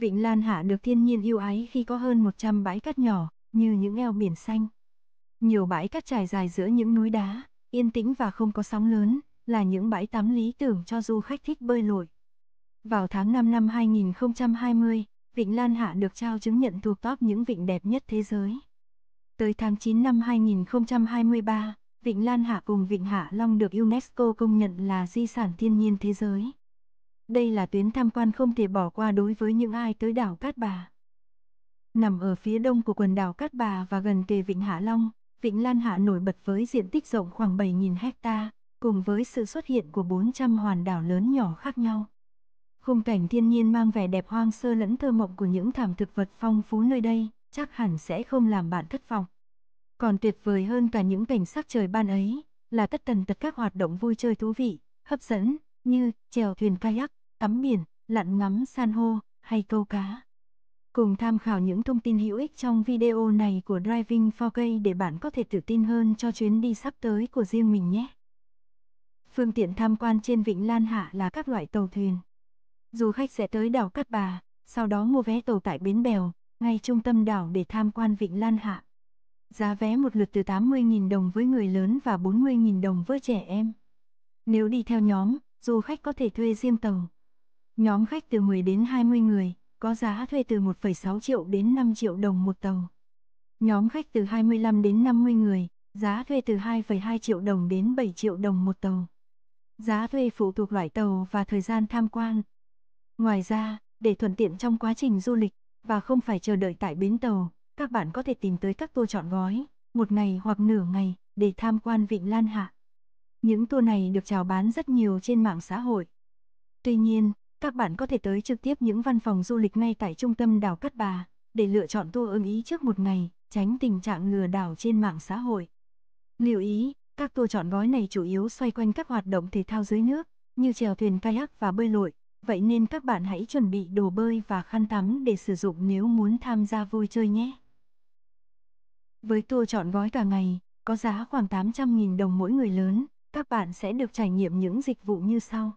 Vịnh Lan Hạ được thiên nhiên yêu ái khi có hơn 100 bãi cát nhỏ, như những eo biển xanh. Nhiều bãi cát trải dài giữa những núi đá, yên tĩnh và không có sóng lớn, là những bãi tắm lý tưởng cho du khách thích bơi lội. Vào tháng 5 năm 2020, Vịnh Lan Hạ được trao chứng nhận thuộc top những vịnh đẹp nhất thế giới. Tới tháng 9 năm 2023, Vịnh Lan Hạ cùng Vịnh Hạ Long được UNESCO công nhận là di sản thiên nhiên thế giới. Đây là tuyến tham quan không thể bỏ qua đối với những ai tới đảo Cát Bà. Nằm ở phía đông của quần đảo Cát Bà và gần kề Vịnh Hạ Long, Vịnh Lan Hạ nổi bật với diện tích rộng khoảng 7.000 hecta, cùng với sự xuất hiện của 400 hoàn đảo lớn nhỏ khác nhau. Khung cảnh thiên nhiên mang vẻ đẹp hoang sơ lẫn thơ mộng của những thảm thực vật phong phú nơi đây, chắc hẳn sẽ không làm bạn thất vọng. Còn tuyệt vời hơn cả những cảnh sắc trời ban ấy, là tất tần tật các hoạt động vui chơi thú vị, hấp dẫn, như chèo thuyền kayak, tắm biển, lặn ngắm san hô hay câu cá. Cùng tham khảo những thông tin hữu ích trong video này của Driving 4K để bạn có thể tự tin hơn cho chuyến đi sắp tới của riêng mình nhé. Phương tiện tham quan trên Vịnh Lan Hạ là các loại tàu thuyền. Du khách sẽ tới đảo Cát Bà, sau đó mua vé tàu tại Bến Bèo, ngay trung tâm đảo để tham quan Vịnh Lan Hạ. Giá vé một lượt từ 80.000 đồng với người lớn và 40.000 đồng với trẻ em. Nếu đi theo nhóm, du khách có thể thuê riêng tàu. Nhóm khách từ 10 đến 20 người, có giá thuê từ 1,6 triệu đến 5 triệu đồng một tàu. Nhóm khách từ 25 đến 50 người, giá thuê từ 2,2 triệu đồng đến 7 triệu đồng một tàu. Giá thuê phụ thuộc loại tàu và thời gian tham quan. Ngoài ra, để thuận tiện trong quá trình du lịch và không phải chờ đợi tại bến tàu, các bạn có thể tìm tới các tour chọn gói, một ngày hoặc nửa ngày để tham quan Vịnh Lan Hạ. Những tour này được chào bán rất nhiều trên mạng xã hội. Tuy nhiên, các bạn có thể tới trực tiếp những văn phòng du lịch ngay tại trung tâm đảo Cát Bà để lựa chọn tour ưng ý trước một ngày, tránh tình trạng lừa đảo trên mạng xã hội. Lưu ý, các tour chọn gói này chủ yếu xoay quanh các hoạt động thể thao dưới nước, như chèo thuyền kayak và bơi lội, vậy nên các bạn hãy chuẩn bị đồ bơi và khăn tắm để sử dụng nếu muốn tham gia vui chơi nhé. Với tour chọn gói cả ngày, có giá khoảng 800.000 đồng mỗi người lớn, các bạn sẽ được trải nghiệm những dịch vụ như sau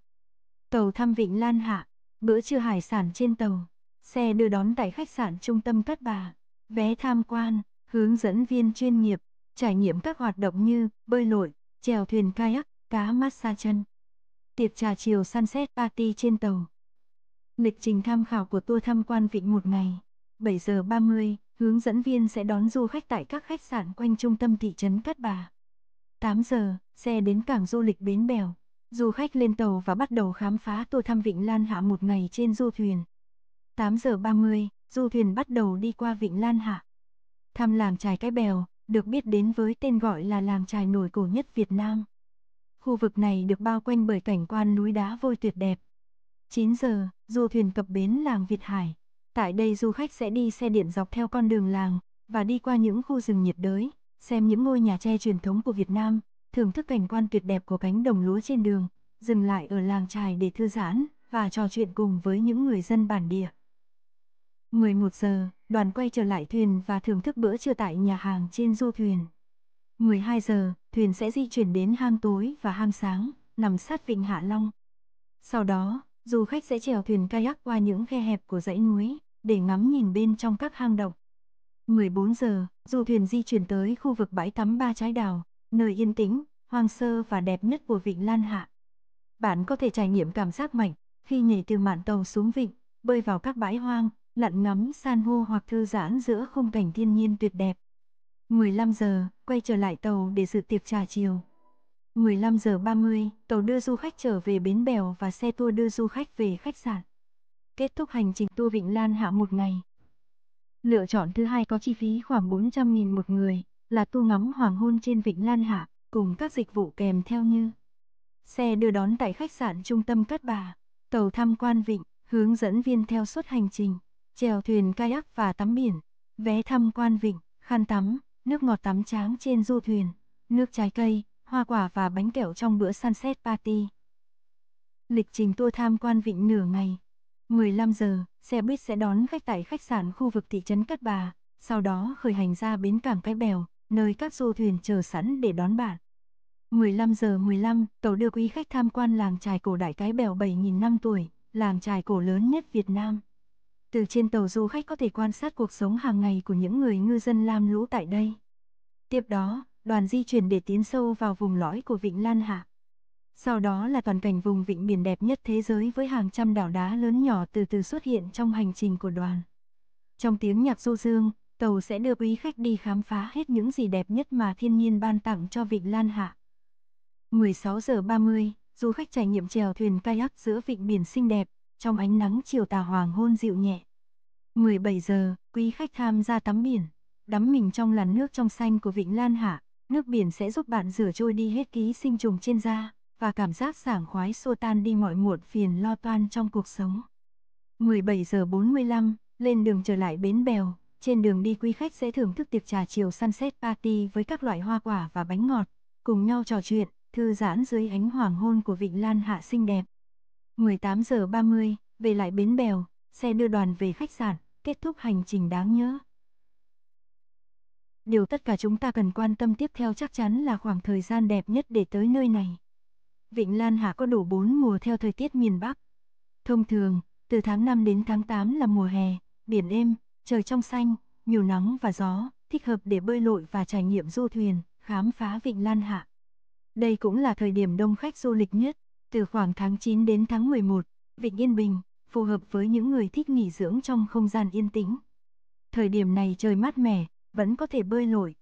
tàu thăm Vịnh Lan Hạ, bữa trưa hải sản trên tàu, xe đưa đón tại khách sạn trung tâm Cát Bà, vé tham quan, hướng dẫn viên chuyên nghiệp, trải nghiệm các hoạt động như bơi lội, chèo thuyền kayak, cá massage chân. Tiệc trà chiều sunset party trên tàu. Lịch trình tham khảo của tour tham quan vịnh một ngày. 7 giờ 30, hướng dẫn viên sẽ đón du khách tại các khách sạn quanh trung tâm thị trấn Cát Bà. 8 giờ, xe đến cảng du lịch Bến Bèo, Du khách lên tàu và bắt đầu khám phá tour thăm Vịnh Lan Hạ một ngày trên du thuyền. 8 giờ 30, du thuyền bắt đầu đi qua Vịnh Lan Hạ. Thăm làng chài cái bèo, được biết đến với tên gọi là làng chài nổi cổ nhất Việt Nam. Khu vực này được bao quanh bởi cảnh quan núi đá vôi tuyệt đẹp. 9 giờ, du thuyền cập bến làng Việt Hải. Tại đây du khách sẽ đi xe điện dọc theo con đường làng và đi qua những khu rừng nhiệt đới, xem những ngôi nhà tre truyền thống của Việt Nam, thưởng thức cảnh quan tuyệt đẹp của cánh đồng lúa trên đường, dừng lại ở làng trài để thư giãn và trò chuyện cùng với những người dân bản địa. 11 giờ, đoàn quay trở lại thuyền và thưởng thức bữa trưa tại nhà hàng trên du thuyền. 12 giờ, thuyền sẽ di chuyển đến hang tối và hang sáng, nằm sát vịnh Hạ Long. Sau đó, du khách sẽ chèo thuyền kayak qua những khe hẹp của dãy núi để ngắm nhìn bên trong các hang động. 14 giờ, du thuyền di chuyển tới khu vực bãi tắm ba trái Đào nơi yên tĩnh, hoang sơ và đẹp nhất của vịnh Lan Hạ. Bạn có thể trải nghiệm cảm giác mạnh khi nhảy từ mạn tàu xuống vịnh, bơi vào các bãi hoang, lặn ngắm san hô hoặc thư giãn giữa khung cảnh thiên nhiên tuyệt đẹp. 15 giờ, quay trở lại tàu để dự tiệc trà chiều. 15 giờ 30, tàu đưa du khách trở về bến bèo và xe tour đưa du khách về khách sạn. Kết thúc hành trình tour Vịnh Lan Hạ một ngày. Lựa chọn thứ hai có chi phí khoảng 400.000 một người là tu ngắm hoàng hôn trên Vịnh Lan Hạ, cùng các dịch vụ kèm theo như xe đưa đón tại khách sạn trung tâm Cát Bà, tàu tham quan vịnh, hướng dẫn viên theo suốt hành trình, chèo thuyền kayak và tắm biển, vé tham quan vịnh, khăn tắm, nước ngọt tắm tráng trên du thuyền, nước trái cây, hoa quả và bánh kẹo trong bữa sunset party. Lịch trình tour tham quan vịnh nửa ngày. 15 giờ, xe buýt sẽ đón khách tại khách sạn khu vực thị trấn Cát Bà, sau đó khởi hành ra bến cảng Cái Bèo, nơi các du thuyền chờ sẵn để đón bạn. 15 giờ 15, tàu đưa quý khách tham quan làng trài cổ Đại Cái Bèo 7.000 năm tuổi, làng trài cổ lớn nhất Việt Nam. Từ trên tàu du khách có thể quan sát cuộc sống hàng ngày của những người ngư dân lam lũ tại đây. Tiếp đó, đoàn di chuyển để tiến sâu vào vùng lõi của Vịnh Lan Hạ. Sau đó là toàn cảnh vùng vịnh biển đẹp nhất thế giới với hàng trăm đảo đá lớn nhỏ từ từ xuất hiện trong hành trình của đoàn. Trong tiếng nhạc du dương, tàu sẽ đưa quý khách đi khám phá hết những gì đẹp nhất mà thiên nhiên ban tặng cho Vịnh Lan Hạ. 16 giờ 30, du khách trải nghiệm chèo thuyền kayak giữa vịnh biển xinh đẹp, trong ánh nắng chiều tà hoàng hôn dịu nhẹ. 17 giờ, quý khách tham gia tắm biển, đắm mình trong làn nước trong xanh của vịnh Lan Hạ, nước biển sẽ giúp bạn rửa trôi đi hết ký sinh trùng trên da và cảm giác sảng khoái xua tan đi mọi muộn phiền lo toan trong cuộc sống. 17 giờ 45, lên đường trở lại bến bèo, trên đường đi quý khách sẽ thưởng thức tiệc trà chiều sunset party với các loại hoa quả và bánh ngọt, cùng nhau trò chuyện, thư giãn dưới ánh hoàng hôn của Vịnh Lan Hạ xinh đẹp. 18 giờ 30, về lại bến bèo, xe đưa đoàn về khách sạn, kết thúc hành trình đáng nhớ. Điều tất cả chúng ta cần quan tâm tiếp theo chắc chắn là khoảng thời gian đẹp nhất để tới nơi này. Vịnh Lan Hạ có đủ 4 mùa theo thời tiết miền Bắc. Thông thường, từ tháng 5 đến tháng 8 là mùa hè, biển êm, trời trong xanh, nhiều nắng và gió, thích hợp để bơi lội và trải nghiệm du thuyền, khám phá vịnh Lan Hạ. Đây cũng là thời điểm đông khách du lịch nhất, từ khoảng tháng 9 đến tháng 11, vịnh Yên Bình, phù hợp với những người thích nghỉ dưỡng trong không gian yên tĩnh. Thời điểm này trời mát mẻ, vẫn có thể bơi lội.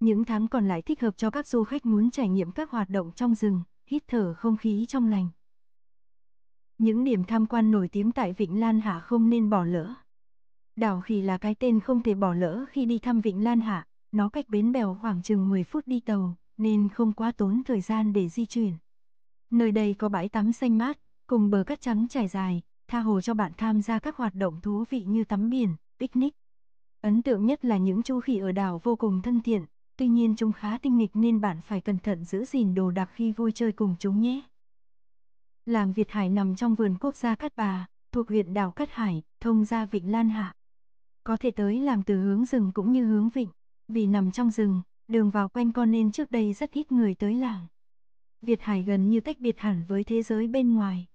Những tháng còn lại thích hợp cho các du khách muốn trải nghiệm các hoạt động trong rừng, hít thở không khí trong lành. Những điểm tham quan nổi tiếng tại Vịnh Lan Hạ không nên bỏ lỡ. Đảo khỉ là cái tên không thể bỏ lỡ khi đi thăm Vịnh Lan Hạ, nó cách bến bèo khoảng chừng 10 phút đi tàu, nên không quá tốn thời gian để di chuyển. Nơi đây có bãi tắm xanh mát, cùng bờ cát trắng trải dài, tha hồ cho bạn tham gia các hoạt động thú vị như tắm biển, picnic. Ấn tượng nhất là những chú khỉ ở đảo vô cùng thân thiện, tuy nhiên chúng khá tinh nghịch nên bạn phải cẩn thận giữ gìn đồ đạc khi vui chơi cùng chúng nhé. Làng Việt Hải nằm trong vườn quốc gia Cát Bà, thuộc huyện đảo Cát Hải, thông ra Vịnh Lan Hạ có thể tới làm từ hướng rừng cũng như hướng vịnh, vì nằm trong rừng, đường vào quanh con nên trước đây rất ít người tới làng. Việt Hải gần như tách biệt hẳn với thế giới bên ngoài.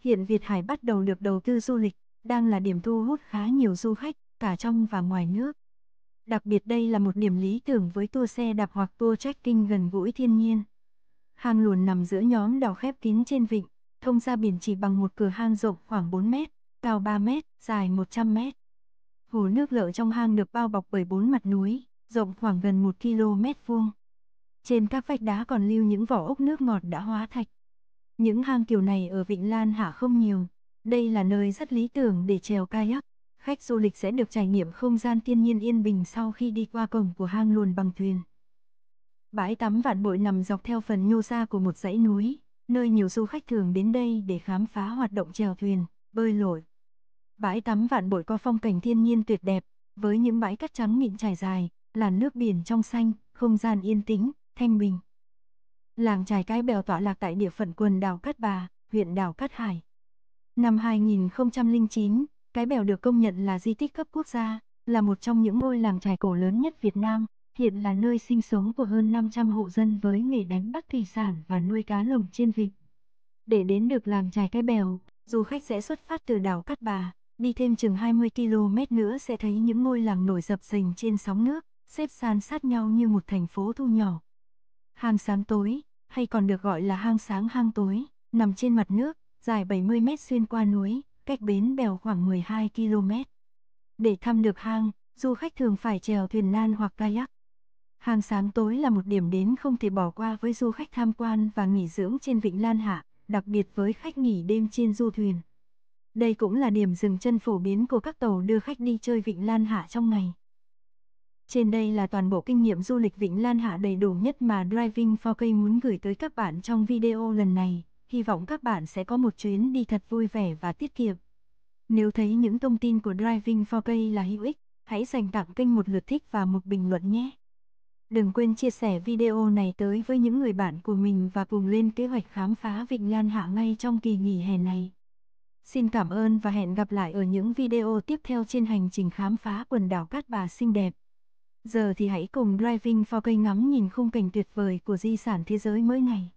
Hiện Việt Hải bắt đầu được đầu tư du lịch, đang là điểm thu hút khá nhiều du khách, cả trong và ngoài nước. Đặc biệt đây là một điểm lý tưởng với tour xe đạp hoặc tour trekking gần gũi thiên nhiên. Hang luồn nằm giữa nhóm đảo khép kín trên vịnh, thông ra biển chỉ bằng một cửa hang rộng khoảng 4 mét, cao 3 mét, dài 100 mét. Hồ nước lợ trong hang được bao bọc bởi bốn mặt núi, rộng khoảng gần 1 km vuông. Trên các vách đá còn lưu những vỏ ốc nước ngọt đã hóa thạch. Những hang kiểu này ở Vịnh Lan Hạ không nhiều, đây là nơi rất lý tưởng để trèo kayak. Khách du lịch sẽ được trải nghiệm không gian thiên nhiên yên bình sau khi đi qua cổng của hang luồn bằng thuyền. Bãi tắm vạn bội nằm dọc theo phần nhô xa của một dãy núi, nơi nhiều du khách thường đến đây để khám phá hoạt động chèo thuyền, bơi lội. Bãi tắm vạn bội có phong cảnh thiên nhiên tuyệt đẹp, với những bãi cát trắng mịn trải dài, làn nước biển trong xanh, không gian yên tĩnh, thanh bình. Làng trài cái bèo tọa lạc tại địa phận quần đảo Cát Bà, huyện đảo Cát Hải. Năm 2009, cái bèo được công nhận là di tích cấp quốc gia, là một trong những ngôi làng trài cổ lớn nhất Việt Nam, hiện là nơi sinh sống của hơn 500 hộ dân với nghề đánh bắt thủy sản và nuôi cá lồng trên vịnh. Để đến được làng trài cái bèo, du khách sẽ xuất phát từ đảo Cát Bà, đi thêm chừng 20 km nữa sẽ thấy những ngôi làng nổi dập dềnh trên sóng nước, xếp san sát nhau như một thành phố thu nhỏ. Hang sáng tối, hay còn được gọi là hang sáng hang tối, nằm trên mặt nước, dài 70 mét xuyên qua núi, cách bến bèo khoảng 12 km. Để thăm được hang, du khách thường phải chèo thuyền nan hoặc kayak. Hang sáng tối là một điểm đến không thể bỏ qua với du khách tham quan và nghỉ dưỡng trên Vịnh Lan Hạ, đặc biệt với khách nghỉ đêm trên du thuyền. Đây cũng là điểm dừng chân phổ biến của các tàu đưa khách đi chơi Vịnh Lan Hạ trong ngày. Trên đây là toàn bộ kinh nghiệm du lịch Vịnh Lan Hạ đầy đủ nhất mà Driving for Cây muốn gửi tới các bạn trong video lần này. Hy vọng các bạn sẽ có một chuyến đi thật vui vẻ và tiết kiệm. Nếu thấy những thông tin của Driving for Cây là hữu ích, hãy dành tặng kênh một lượt thích và một bình luận nhé. Đừng quên chia sẻ video này tới với những người bạn của mình và cùng lên kế hoạch khám phá Vịnh Lan Hạ ngay trong kỳ nghỉ hè này. Xin cảm ơn và hẹn gặp lại ở những video tiếp theo trên hành trình khám phá quần đảo Cát Bà xinh đẹp. Giờ thì hãy cùng Driving for cây ngắm nhìn khung cảnh tuyệt vời của di sản thế giới mới này.